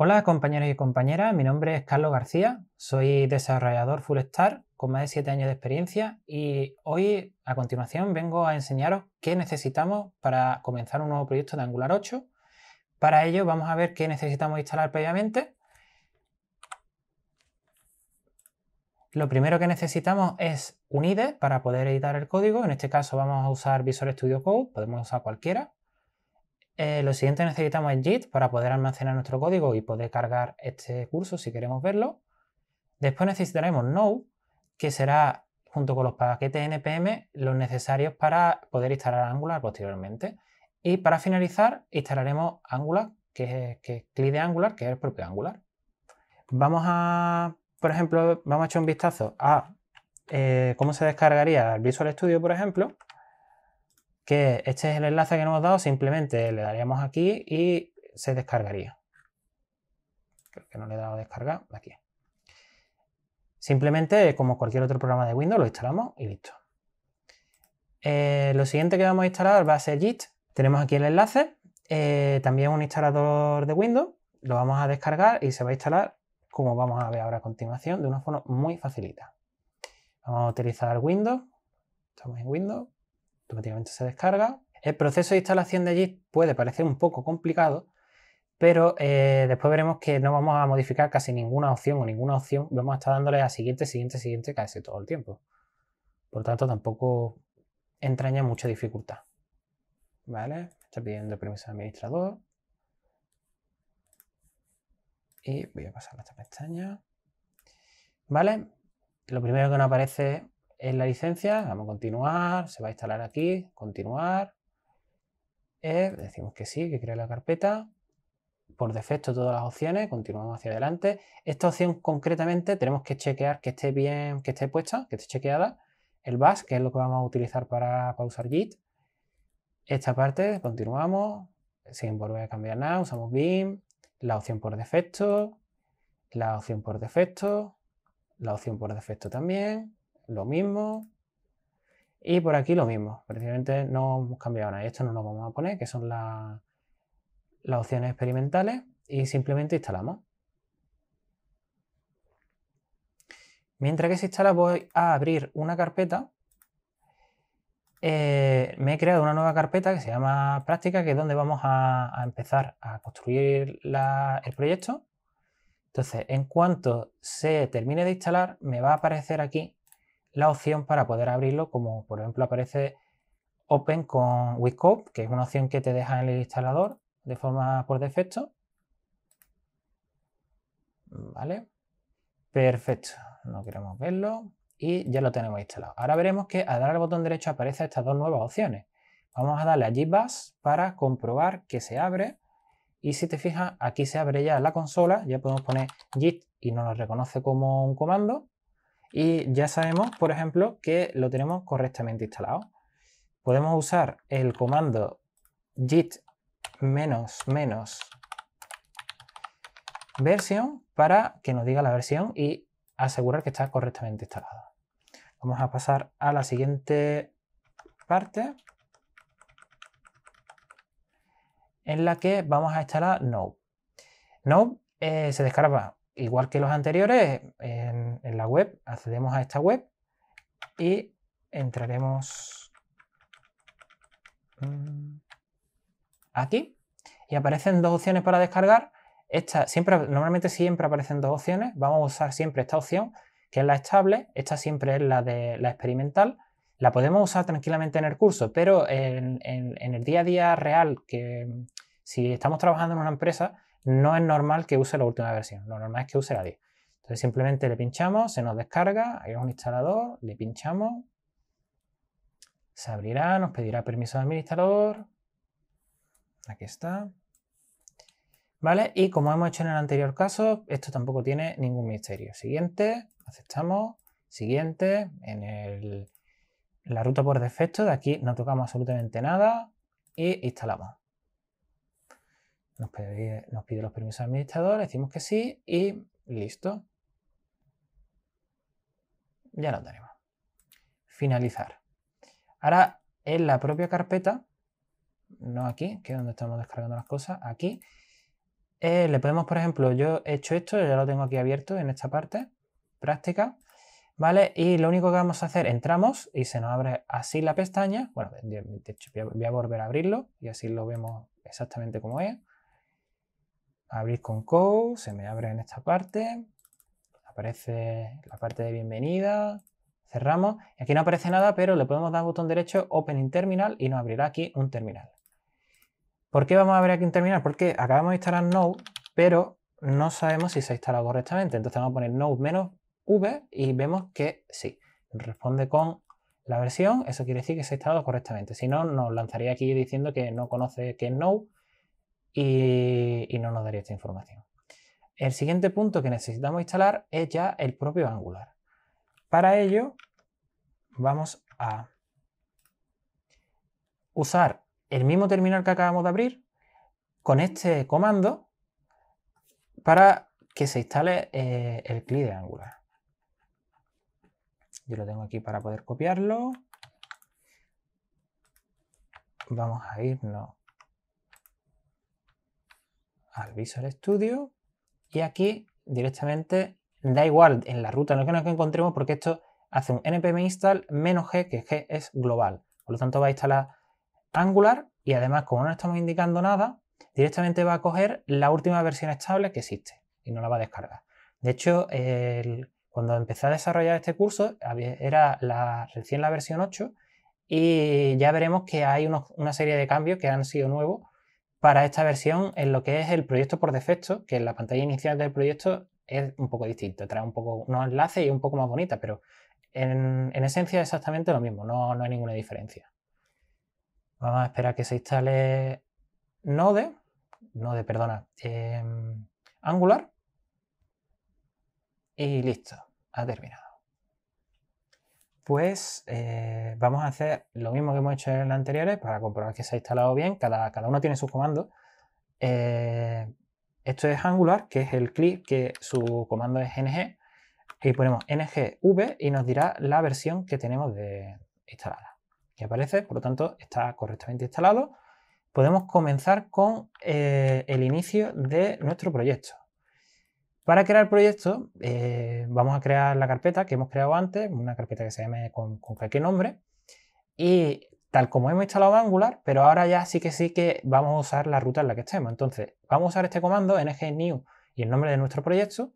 Hola compañeros y compañeras, mi nombre es Carlos García, soy desarrollador Full Star con más de 7 años de experiencia y hoy a continuación vengo a enseñaros qué necesitamos para comenzar un nuevo proyecto de Angular 8. Para ello vamos a ver qué necesitamos instalar previamente. Lo primero que necesitamos es un IDE para poder editar el código, en este caso vamos a usar Visual Studio Code, podemos usar cualquiera. Eh, lo siguiente necesitamos es JIT para poder almacenar nuestro código y poder cargar este curso si queremos verlo. Después necesitaremos Node, que será junto con los paquetes npm los necesarios para poder instalar Angular posteriormente. Y para finalizar instalaremos Angular, que es, que CLI de Angular, que es el propio Angular. Vamos a, por ejemplo, vamos a echar un vistazo a eh, cómo se descargaría el Visual Studio, por ejemplo que este es el enlace que nos hemos dado, simplemente le daríamos aquí y se descargaría. Creo que no le he dado descargar, aquí. Simplemente, como cualquier otro programa de Windows, lo instalamos y listo. Eh, lo siguiente que vamos a instalar va a ser JIT. Tenemos aquí el enlace, eh, también un instalador de Windows. Lo vamos a descargar y se va a instalar, como vamos a ver ahora a continuación, de una forma muy facilita. Vamos a utilizar Windows. Estamos en Windows automáticamente se descarga. El proceso de instalación de JIT puede parecer un poco complicado, pero eh, después veremos que no vamos a modificar casi ninguna opción o ninguna opción, vamos a estar dándole a siguiente, siguiente, siguiente casi todo el tiempo. Por tanto, tampoco entraña mucha dificultad. ¿Vale? Está pidiendo permiso al administrador. Y voy a pasar a esta pestaña. ¿Vale? Lo primero que nos aparece en la licencia, vamos a continuar, se va a instalar aquí, continuar, eh, decimos que sí, que crea la carpeta, por defecto todas las opciones, continuamos hacia adelante. Esta opción concretamente tenemos que chequear que esté bien, que esté puesta, que esté chequeada, el bus, que es lo que vamos a utilizar para, para usar Git, esta parte, continuamos, sin volver a cambiar nada, usamos BIM, la opción por defecto, la opción por defecto, la opción por defecto también, lo mismo. Y por aquí lo mismo. Precisamente no hemos cambiado nada. esto no lo vamos a poner, que son las opciones experimentales. Y simplemente instalamos. Mientras que se instala voy a abrir una carpeta. Eh, me he creado una nueva carpeta que se llama práctica, que es donde vamos a, empezar a construir el proyecto. Entonces, en cuanto se termine de instalar, me va a aparecer aquí la opción para poder abrirlo, como por ejemplo aparece Open con Wiscope, que es una opción que te deja en el instalador de forma por defecto. Vale, perfecto, no queremos verlo y ya lo tenemos instalado. Ahora veremos que al dar al botón derecho aparecen estas dos nuevas opciones. Vamos a darle a Gitbus para comprobar que se abre y si te fijas aquí se abre ya la consola, ya podemos poner git y nos lo reconoce como un comando y ya sabemos, por ejemplo, que lo tenemos correctamente instalado. Podemos usar el comando git menos menos version para que nos diga la versión y asegurar que está correctamente instalado. Vamos a pasar a la siguiente parte en la que vamos a instalar Node. Node eh, se descarga igual que los anteriores, en, la web, accedemos a esta web y entraremos mm, aquí y aparecen dos opciones para descargar. Esta, siempre, normalmente siempre aparecen dos opciones. Vamos a usar siempre esta opción, que es la estable. Esta siempre es la de la experimental. La podemos usar tranquilamente en el curso, pero en, en el día a día real, que mm, si estamos trabajando en una empresa, no es normal que use la última versión, lo normal es que use la 10. Entonces simplemente le pinchamos, se nos descarga, hay un instalador, le pinchamos, se abrirá, nos pedirá permiso de administrador, aquí está. ¿Vale? Y como hemos hecho en el anterior caso, esto tampoco tiene ningún misterio. Siguiente, aceptamos, siguiente, en la ruta por defecto, de aquí no tocamos absolutamente nada y instalamos. Nos pide, los permisos al administrador, decimos que sí y listo. Ya lo tenemos. Finalizar. Ahora en la propia carpeta, no aquí, que es donde estamos descargando las cosas, aquí, eh, le podemos, por ejemplo, yo he hecho esto, ya lo tengo aquí abierto en esta parte, práctica, ¿vale? Y lo único que vamos a hacer, entramos y se nos abre así la pestaña, bueno, de hecho voy a volver a abrirlo y así lo vemos exactamente como es abrir con code, se me abre en esta parte, aparece la parte de bienvenida, cerramos, aquí no aparece nada, pero le podemos dar botón derecho Open in Terminal y nos abrirá aquí un terminal. ¿Por qué vamos a abrir aquí un terminal? Porque acabamos de instalar Node, pero no sabemos si se ha instalado correctamente. Entonces vamos a poner Node-V y vemos que sí, responde con la versión, eso quiere decir que se ha instalado correctamente. Si no, nos lanzaría aquí diciendo que no conoce qué es Node y, no nos daría esta información. El siguiente punto que necesitamos instalar es ya el propio Angular. Para ello vamos a usar el mismo terminal que acabamos de abrir con este comando para que se instale eh, el CLI de Angular. Yo lo tengo aquí para poder copiarlo. Vamos a irnos al Visual Studio y aquí directamente da igual en la ruta en la que nos encontremos porque esto hace un npm install menos g, que g es global. Por lo tanto va a instalar Angular y además como no estamos indicando nada, directamente va a coger la última versión estable que existe y no la va a descargar. De hecho, cuando empecé a desarrollar este curso era la, recién la versión 8 y ya veremos que hay una serie de cambios que han sido nuevos para esta versión en lo que es el proyecto por defecto, que en la pantalla inicial del proyecto es un poco distinto, trae un poco unos enlaces y un poco más bonita, pero en, esencia es exactamente lo mismo, no, hay ninguna diferencia. Vamos a esperar a que se instale Node, Node, perdona, em, Angular y listo, ha terminado pues eh, vamos a hacer lo mismo que hemos hecho en las anteriores para comprobar que se ha instalado bien. Cada, uno tiene sus comandos. Eh, esto es Angular, que es el clip, que su comando es ng. Y ponemos ngv y nos dirá la versión que tenemos de instalada. Que aparece, por lo tanto, está correctamente instalado. Podemos comenzar con eh, el inicio de nuestro proyecto. Para crear el proyecto eh, vamos a crear la carpeta que hemos creado antes, una carpeta que se llame con, cualquier nombre. Y tal como hemos instalado Angular, pero ahora ya sí que sí que vamos a usar la ruta en la que estemos. Entonces vamos a usar este comando ng new y el nombre de nuestro proyecto.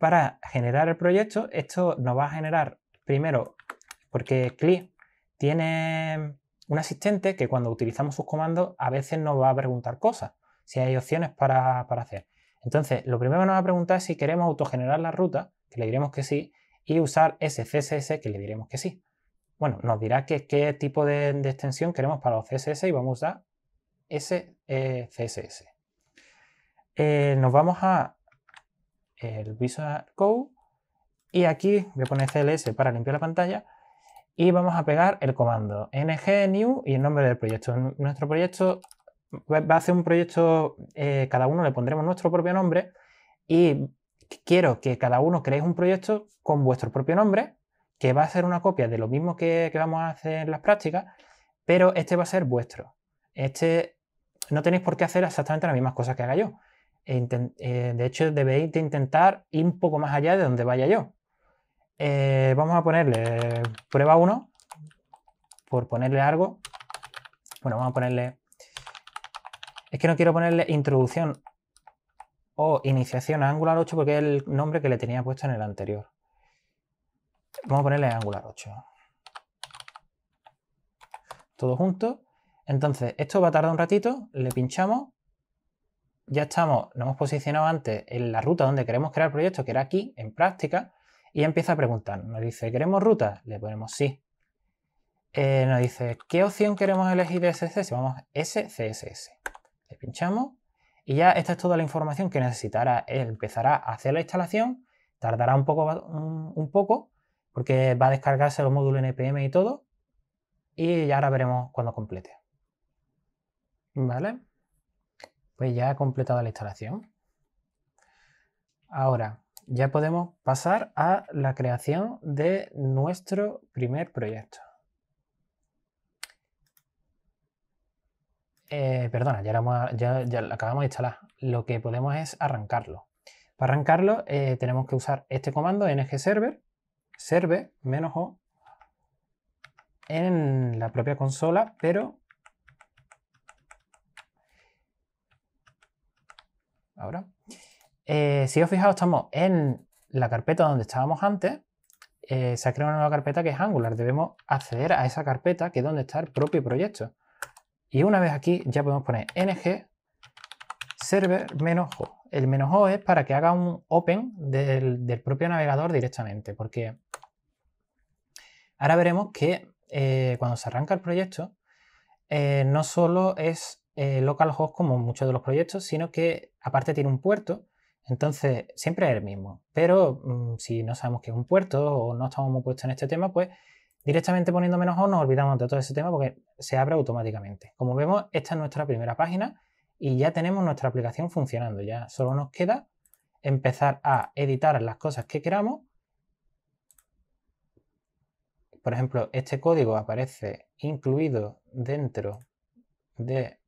Para generar el proyecto, esto nos va a generar primero, porque CLI tiene un asistente que cuando utilizamos sus comandos a veces nos va a preguntar cosas, si hay opciones para, para hacer. Entonces, lo primero que nos va a preguntar es si queremos autogenerar la ruta, que le diremos que sí, y usar SCSS, que le diremos que sí. Bueno, nos dirá qué tipo de, extensión queremos para los CSS y vamos a usar ese eh, CSS. Eh, nos vamos a el Visual Code y aquí voy a poner CLS para limpiar la pantalla y vamos a pegar el comando ng new y el nombre del proyecto. Nuestro proyecto va a ser un proyecto, eh, cada uno le pondremos nuestro propio nombre y quiero que cada uno creéis un proyecto con vuestro propio nombre, que va a ser una copia de lo mismo que, vamos a hacer en las prácticas, pero este va a ser vuestro. Este no tenéis por qué hacer exactamente las mismas cosas que haga yo. Eh, de hecho, debéis de intentar ir un poco más allá de donde vaya yo. Eh, vamos a ponerle prueba 1, por ponerle algo. Bueno, vamos a ponerle es que no quiero ponerle introducción o iniciación a Angular 8 porque es el nombre que le tenía puesto en el anterior. Vamos a ponerle Angular 8. Todo junto. Entonces, esto va a tardar un ratito, le pinchamos. Ya estamos, nos hemos posicionado antes en la ruta donde queremos crear proyecto, que era aquí, en práctica, y empieza a preguntar. Nos dice, ¿queremos ruta? Le ponemos sí. Eh, nos dice, ¿qué opción queremos elegir de SCS? Vamos, SCSS pinchamos y ya esta es toda la información que necesitará. empezará a hacer la instalación, tardará un poco, un, poco porque va a descargarse los módulos NPM y todo. Y ya ahora veremos cuando complete. ¿Vale? Pues ya ha completado la instalación. Ahora, ya podemos pasar a la creación de nuestro primer proyecto. Eh, perdona, ya, lo acabamos de instalar. Lo que podemos es arrancarlo. Para arrancarlo eh, tenemos que usar este comando ng server, server menos o en la propia consola, pero ahora, eh, si os fijáis estamos en la carpeta donde estábamos antes, se ha creado una nueva carpeta que es Angular. Debemos acceder a esa carpeta que es donde está el propio proyecto. Y una vez aquí ya podemos poner ng server menos El menos o es para que haga un open del, propio navegador directamente, porque ahora veremos que eh, cuando se arranca el proyecto, eh, no solo es eh, localhost como muchos de los proyectos, sino que aparte tiene un puerto, entonces siempre es el mismo. Pero mm, si no sabemos qué es un puerto o no estamos muy puestos en este tema, pues Directamente poniendo menos o nos olvidamos de todo ese tema porque se abre automáticamente. Como vemos, esta es nuestra primera página y ya tenemos nuestra aplicación funcionando. Ya solo nos queda empezar a editar las cosas que queramos. Por ejemplo, este código aparece incluido dentro de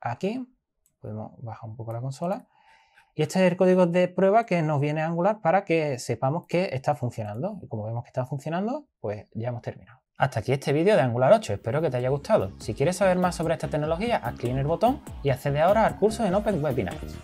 aquí. Podemos bajar un poco la consola. Y este es el código de prueba que nos viene Angular para que sepamos que está funcionando. Y como vemos que está funcionando, pues ya hemos terminado. Hasta aquí este vídeo de Angular 8, espero que te haya gustado. Si quieres saber más sobre esta tecnología, haz clic en el botón y accede ahora al curso en Open Webinars.